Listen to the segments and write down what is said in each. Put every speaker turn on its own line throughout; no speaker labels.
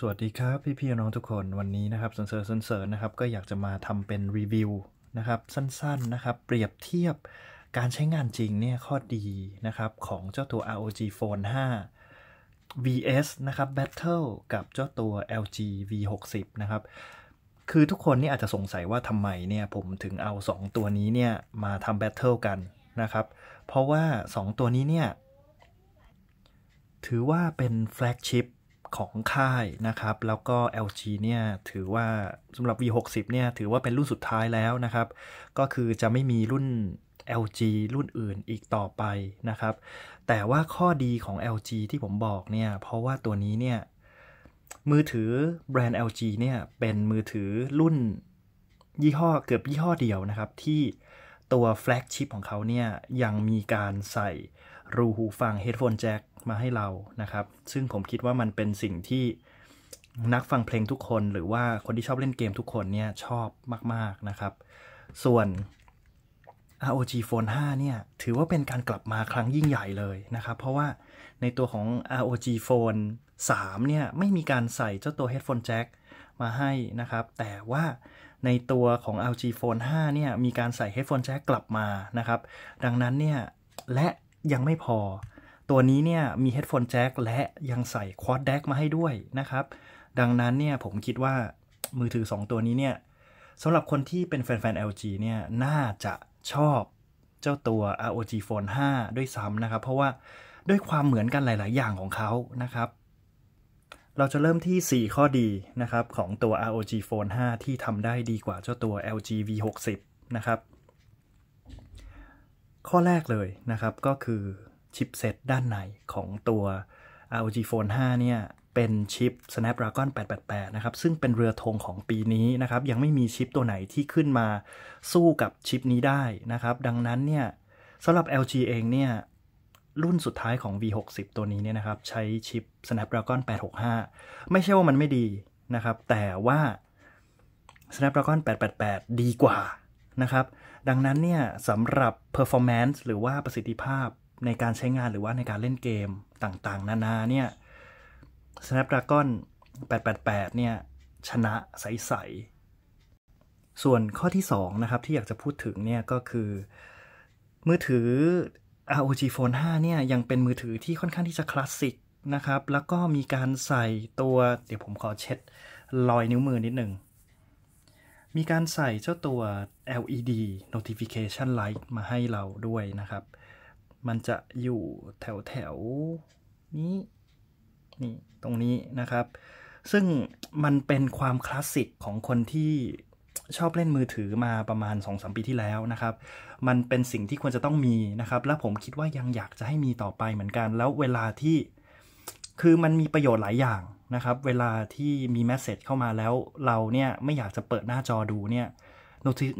สวัสดีครับ พี่พี่น้องทุกคนวันนี้นะครับสนเสริญสนเสริญนะครับ ก็อยากจะมาทำเป็นรีวิวนะครับ สั้น ๆ นะครับ เปรียบเทียบการใช้งานจริงเนี่ย ข้อดี นะครับ ของเจ้าตัว ROG Phone 5 vs นะครับ Battle กับเจ้าตัว LG V60 นะครับ คือทุกคนนี่อาจจะสงสัยว่าทำไมเนี่ย ผมถึงเอา 2 ตัวนี้เนี่ย มาทำ Battle กันนะครับเพราะว่า 2 ตัวนี้เนี่ยถือว่าเป็นแฟลกชิพของค่ายนะครับ แล้วก็ LG เนี่ยถือว่าสำหรับ V60 เนี่ยถือว่าเป็นรุ่นสุดท้ายแล้วนะครับ ก็คือจะไม่มีรุ่น LG รุ่นอื่นอีกต่อไปนะครับ แต่ว่าข้อดีของ LG ที่ผมบอกเนี่ยเพราะว่าตัวนี้เนี่ยมือถือแบรนด์ LG เนี่ยเป็นมือถือรุ่นยี่ห้อเกือบยี่ห้อเดียวนะครับ ที่ตัวแฟลกชิปของเขาเนี่ยยังมีการใส่รูหูฟังเฮดโฟนแจ็คมาให้เรา นะครับ ซึ่งผมคิดว่ามันเป็นสิ่งที่นักฟังเพลงทุกคนหรือว่าคนที่ชอบเล่นเกมทุกคนเนี่ยชอบมาก ๆ นะครับ ส่วน ROG Phone 5 เนี่ย ถือว่าเป็นการกลับมาครั้งยิ่งใหญ่เลยนะครับ เพราะว่าในตัวของ ROG Phone 3 เนี่ย ไม่มีการใส่เจ้าตัวเฮดโฟนแจ็คมาให้นะครับ แต่ว่าในตัวของ LG Phone 5เนี่ยมีการใส่เฮดโฟนแจ็คกลับมานะครับ ดังนั้นเนี่ยและยังไม่พอ ตัวนี้เนี่ยมีเฮดโฟนแจ็คและยังใส่คอร์ดแดกมาให้ด้วยนะครับ ดังนั้นเนี่ยผมคิดว่ามือถือ 2 ตัวนี้เนี่ยสำหรับคนที่เป็นแฟนๆ LG เนี่ยน่าจะชอบเจ้าตัว ROG Phone 5 ด้วยซ้ำนะครับ เพราะว่าด้วยความเหมือนกันหลาย ๆ อย่างของเขานะครับ เราจะเริ่มที่ 4 ข้อดีนะครับของตัว ROG Phone 5 ที่ทำได้ดีกว่าเจ้าตัว LG V60 นะครับข้อแรกเลยนะครับก็คือชิปเซตด้านในของตัว ROG Phone 5 เนี่ยเป็นชิป Snapdragon 888 นะครับซึ่งเป็นเรือธงของปีนี้นะครับยังไม่มีชิปตัวไหนที่ขึ้นมาสู้กับชิปนี้ได้นะครับดังนั้นเนี่ยสำหรับ LG เองเนี่ยรุ่นสุดท้ายของ V60 ตัวนี้เนี่ยนะครับใช้ชิป Snapdragon 865 ไม่ใช่ว่ามันไม่ดีนะครับแต่ว่า Snapdragon 888 ดีกว่านะครับดังนั้นเนี่ยสำหรับ performance หรือว่าประสิทธิภาพในการใช้งานหรือว่าในการเล่นเกมต่างๆ นานาเนี่ย Snapdragon 888 เนี่ยชนะใสๆส่วนข้อที่2นะครับที่อยากจะพูดถึงเนี่ยก็คือ มือถือ ROG Phone 5 เนี่ยยังเป็นมือถือที่ค่อนข้างที่จะคลาสสิกนะครับแล้วก็มีการใส่ตัว เดี๋ยวผมขอเช็ดรอยนิ้วมือนิดหนึ่งมีการใส่เจ้าตัว LED notification light มาให้เราด้วยนะครับ มันจะอยู่แถวแถวนี้ นี่ ตรงนี้นะครับ ซึ่งมันเป็นความคลาสสิกของคนที่ชอบเล่นมือถือมาประมาณ 2-3 ปีที่แล้วนะครับ มันเป็นสิ่งที่ควรจะต้องมีนะครับ และผมคิดว่ายังอยากจะให้มีต่อไปเหมือนกัน แล้วเวลาที่คือมันมีประโยชน์หลายอย่างนะครับเวลาที่มีแมสเซจเข้ามาแล้ว เราเนี่ยไม่อยากจะเปิดหน้าจอดูเนี่ย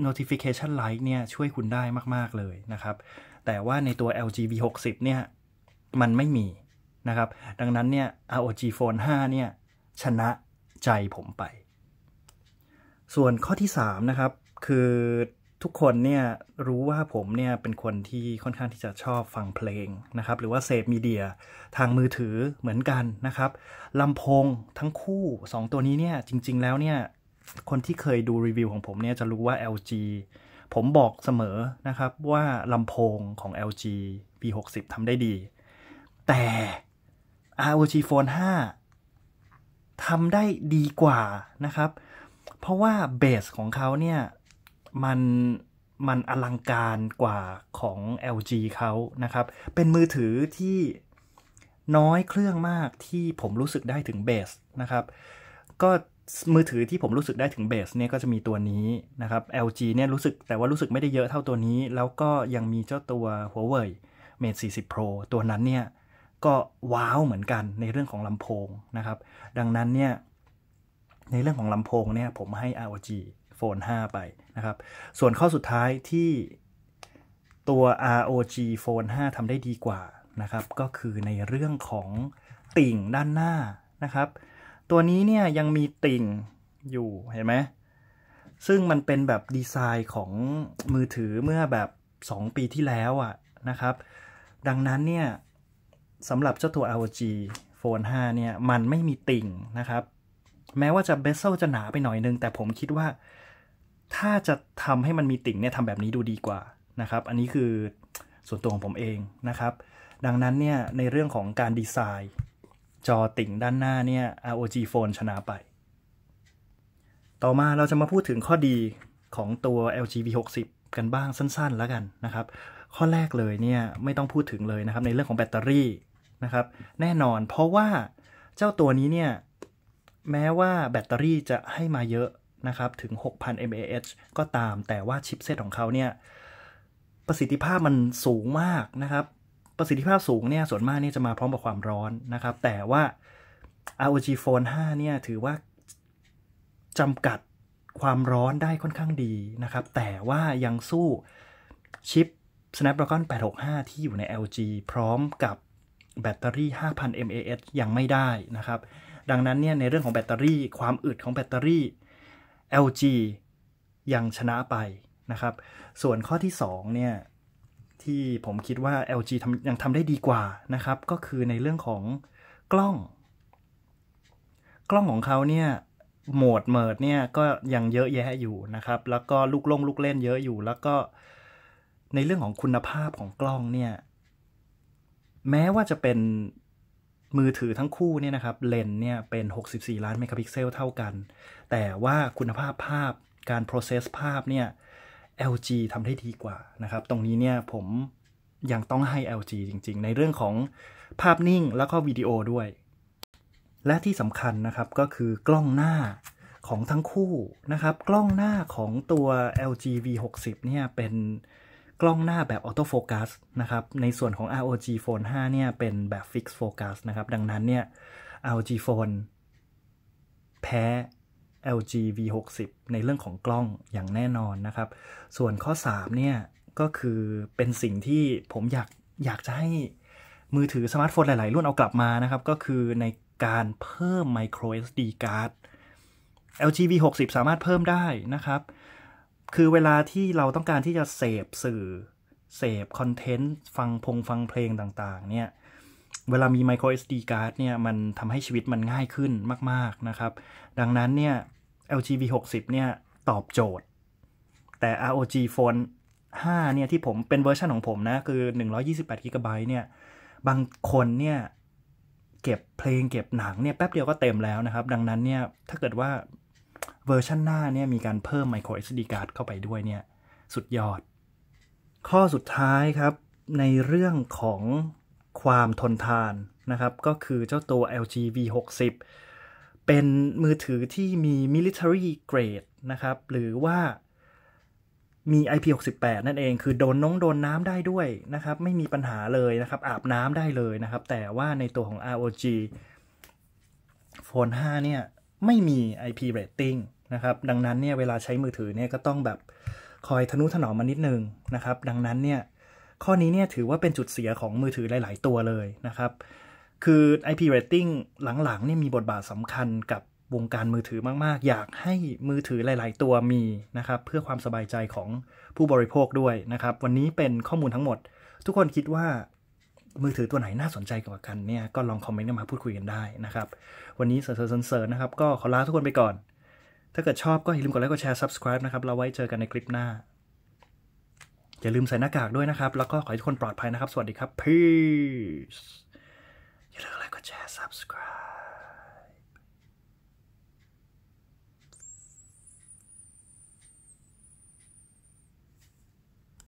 notification light เนี่ยช่วยคุณได้มาก ๆ เลยนะครับแต่ว่าในตัว LG V60 เนี่ยมันไม่มีนะครับดังนั้นเนี่ย ROG Phone 5เนี่ยชนะใจผมไป ส่วนข้อที่3นะครับคือทุกคนเนี่ยรู้ว่าผมเนี่ยเป็นคนที่ค่อนข้างที่จะชอบฟังเพลงนะครับ หรือว่าเสพมีเดียทางมือถือเหมือนกันนะครับลำโพงทั้งคู่ 2 ตัวนี้เนี่ยจริงๆแล้วเนี่ย คนที่เคยดูรีวิวของผมเนี่ยจะรู้ว่า LG ผมบอกเสมอนะครับว่าลำโพงของ LG V60 ทำได้ดี แต่ ROG Phone 5ทำได้ดีกว่านะครับ เพราะว่าเบสของเขาเนี่ยมันมันอลังการกว่าของ LG เขานะครับเป็นมือถือที่น้อยเครื่องมากที่ผมรู้สึกได้ถึงเบสนะครับก็มือถือที่ผมรู้สึกได้ถึงเบสเนี่ยก็จะมีตัวนี้นะครับ LG เนี่ยรู้สึกแต่ว่ารู้สึกไม่ได้เยอะเท่าตัวนี้ แล้วก็ยังมีเจ้าตัว Huawei Mate 40 Pro ตัวนั้นเนี่ยก็ว้าวเหมือนกันในเรื่องของลำโพงนะครับ ดังนั้นเนี่ยในเรื่องของลำโพงเนี่ยผมให้ ROG Phone 5ไปนะครับ ส่วนข้อสุดท้ายที่ตัว ROG Phone 5ทำได้ดีกว่านะครับ ก็คือในเรื่องของติ่งด้านหน้านะครับ ตัวนี้เนี่ย ยังมีติ่งอยู่เห็นไหม ซึ่งมันเป็นแบบดีไซน์ของมือถือเมื่อแบบ 2 ปีที่แล้วอะนะครับ ดังนั้นเนี่ยสำหรับเจ้าตัว ROG Phone 5 เนี่ย มันไม่มีติ่งนะครับ แม้ว่าจะเบสเซลจะหนาไปหน่อยนึงแต่ผมคิดว่าถ้าจะทำให้มันมีติ่งเนี่ยทำแบบนี้ดูดีกว่านะครับอันนี้คือส่วนตัวของผมเองนะครับ ดังนั้นเนี่ยในเรื่องของการดีไซน์ จอติ่งด้านหน้าเนี่ย ROG Phone ชนะไป ต่อมาเราจะมาพูดถึงข้อดีของตัว LG V60 กันบ้างสั้น ๆ แล้วกันนะครับ ข้อแรกเลยเนี่ยไม่ต้องพูดถึงเลยนะครับในเรื่องของแบตเตอรี่นะครับแน่นอนเพราะว่าเจ้าตัวนี้เนี่ยแม้ว่าแบตเตอรี่จะให้มาเยอะนะครับถึง 6,000 mAh ก็ตาม แต่ว่าชิปเซตของเขาเนี่ยประสิทธิภาพมันสูงมากนะครับ ประสิทธิภาพสูงเนี่ยส่วนมากนี่จะมาพร้อมกับความร้อนนะครับ แต่ว่า ROG Phone 5เนี่ยถือว่าจำกัดความร้อนได้ค่อนข้างดีนะครับ แต่ว่ายังสู้ชิป Snapdragon 865 ที่อยู่ใน LG พร้อมกับแบตเตอรี่ 5,000 mAh ยังไม่ได้นะครับ ดังนั้นเนี่ยในเรื่องของแบตเตอรี่ความอึดของแบตเตอรี่ LG ยังชนะไปนะครับ ส่วนข้อที่2เนี่ย ที่ผมคิดว่า LG ยังทำได้ดีกว่านะครับ ก็คือในเรื่องของกล้อง กล้องของเขาเนี่ยโหมดเมิดเนี่ย ก็ยังเยอะแยะอยู่นะครับ แล้วก็ลูกลงลูกเล่นเยอะอยู่ แล้วก็ในเรื่องของคุณภาพของกล้องเนี่ย แม้ว่าจะเป็นมือถือทั้งคู่เนี่ยนะครับเลนเนี่ยเป็น 64 ล้านเมกะพิกเซลเท่ากัน แต่ว่าคุณภาพภาพการ process ภาพเนี่ย LG ทำได้ดีกว่านะครับตรงนี้เนี่ยผมยังต้องให้ LG จริงๆ ในเรื่องของภาพนิ่งแล้วก็วิดีโอด้วย และที่สำคัญนะครับก็คือกล้องหน้าของทั้งคู่นะครับ กล้องหน้าของตัว LG V60 เนี่ยเป็นกล้องหน้าแบบออโต้โฟกัสนะครับ ในส่วนของ ROG Phone 5เนี่ยเป็นแบบฟิกซ์โฟกัสนะครับดังนั้นเนี่ย ROG Phone แพ้ LG V60 ในเรื่องของกล้องอย่างแน่นอนนะครับ ส่วนข้อ 3 เนี่ยก็คือเป็นสิ่งที่ผมอยากอยากจะให้มือถือสมาร์ทโฟนหลายๆ รุ่นเอากลับมานะครับ ก็คือในการเพิ่ม micro SD card LG V60 สามารถเพิ่มได้นะครับคือเวลาที่เราต้องการที่จะเสพสื่อ เสพคอนเทนต์ ฟังพงฟังเพลงต่าง ๆเนี่ย เวลามี micro SD card เนี่ยมันทำให้ชีวิตมันง่ายขึ้นมากๆนะครับ ดังนั้นเนี่ย LG V60 เนี่ยตอบโจทย์ แต่ ROG Phone 5เนี่ยที่ผมเป็นเวอร์ชันของผมนะคือ128 g b เนี่ย บางคนเนี่ยเก็บเพลงเก็บหนังเนี่ยแป๊บเดียวก็เต็มแล้วนะครับ ดังนั้นเนี่ยถ้าเกิดว่าเวอร์ชันหน้าเนี่ยมีการเพิ่ม micro SD card เข้าไปด้วยเนี่ย สุดยอด ข้อสุดท้ายครับ ในเรื่องของความทนทานนะครับ ก็คือเจ้าตัว LG V60 เป็นมือถือที่มี military grade นะครับ หรือว่ามี IP68 นั่นเองคือโดนน้องโดนน้ำได้ด้วยนะครับ ไม่มีปัญหาเลยนะครับ อาบน้ำได้เลยนะครับ แต่ว่าในตัวของ ROG Phone 5 เนี่ยไม่มี IP rating นะครับดังนั้นเนี่ยเวลาใช้มือถือเนี่ยก็ต้องแบบคอยทนุถนอมมานิดนึงนะครับดังนั้นเนี่ยข้อนี้เนี่ยถือว่าเป็นจุดเสียของมือถือหลาย ๆตัวเลยนะครับคือ IP rating หลังๆเนี่ยมีบทบาทสำคัญกับวงการมือถือมากๆ อยากให้มือถือหลายๆตัวมีนะครับเพื่อความสบายใจของผู้บริโภคด้วยนะครับวันนี้เป็นข้อมูลทั้งหมด ทุกคนคิดว่ามือถือตัวไหนน่าสนใจกว่ากันเนี่ยก็ลองคอมเมนต์มาพูดคุยกันได้นะครับวันนี้เสริร์เสิร์นะครับก็ขอลาทุกคนไปก่อนถ้าเกิดชอบก็อย่าลืมกดไลค์ กดแชร์ subscribe นะครับ เราไว้เจอกันในคลิปหน้า อย่าลืมใส่หน้ากากด้วยนะครับ แล้วก็ขอให้ทุกคนปลอดภัยนะครับ สวัสดีครับ peace อย่าลืมกดไลค์ กดแชร์ subscribe